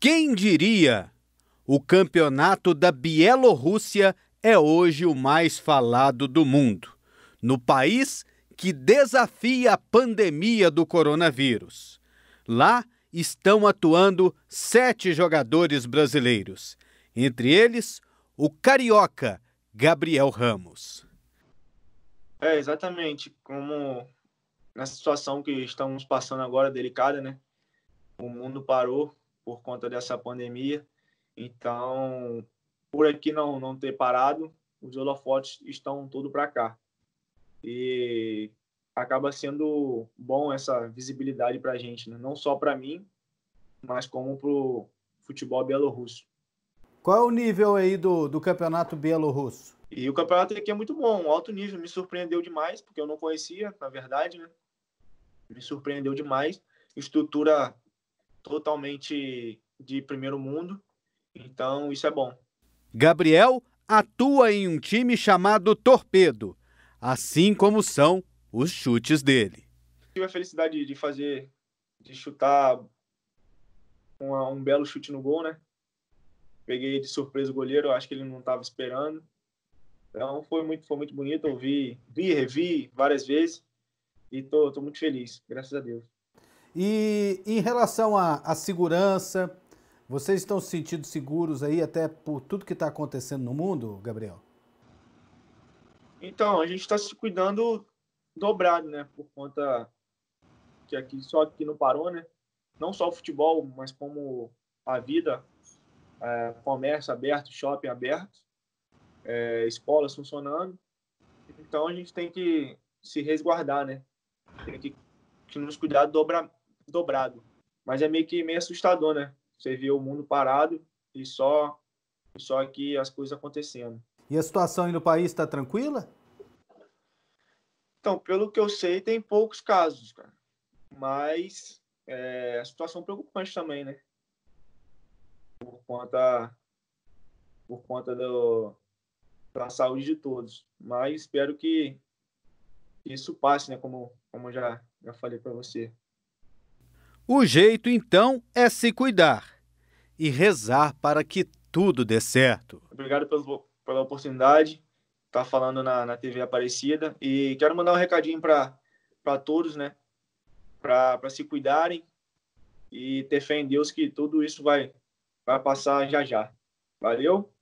Quem diria? O campeonato da Bielorrússia é hoje o mais falado do mundo, no país que desafia a pandemia do coronavírus. Lá estão atuando sete jogadores brasileiros, entre eles o carioca Gabriel Ramos. É, exatamente. Como nessa situação que estamos passando agora, delicada, né? O mundo parou, por conta dessa pandemia. Então, por aqui não, não ter parado, os holofotes estão todos para cá. E acaba sendo bom essa visibilidade para a gente, né? não só para mim, mas como para o futebol bielorrusso. Qual é o nível aí do, do campeonato bielorrusso? E o campeonato aqui é muito bom, alto nível. Me surpreendeu demais, porque eu não conhecia, na verdade, né? Me surpreendeu demais. Estrutura totalmente de primeiro mundo. Então, isso é bom. Gabriel atua em um time chamado Torpedo, assim como são os chutes dele. Tive a felicidade de fazer, de chutar uma, um belo chute no gol, né? Peguei de surpresa o goleiro, acho que ele não estava esperando. Então foi muito, foi muito bonito, eu vi, vi, revi várias vezes e tô, tô muito feliz, graças a Deus. E em relação à, segurança, vocês estão se sentindo seguros aí até por tudo que está acontecendo no mundo, Gabriel? Então, a gente está se cuidando dobrado, né? Por conta que aqui só aqui não parou, né? Não só o futebol, mas como a vida, é, comércio aberto, shopping aberto, é, escolas funcionando. Então a gente tem que se resguardar, né? Tem que, que nos cuidar dobrado dobrado. Mas é meio que meio assustador, né? Você vê o mundo parado e só e só aqui as coisas acontecendo. E a situação aí no país está tranquila? Então, pelo que eu sei, tem poucos casos, cara. Mas é, a situação é preocupante também, né? Por conta, por conta do, da saúde de todos. Mas espero que isso passe, né? Como, como já, já falei para você. O jeito, então, é se cuidar e rezar para que tudo dê certo. Obrigado pelo, pela oportunidade estar tá falando na, na TV Aparecida e quero mandar um recadinho para todos, né? Para se cuidarem e ter fé em Deus que tudo isso vai, vai passar já já. Valeu!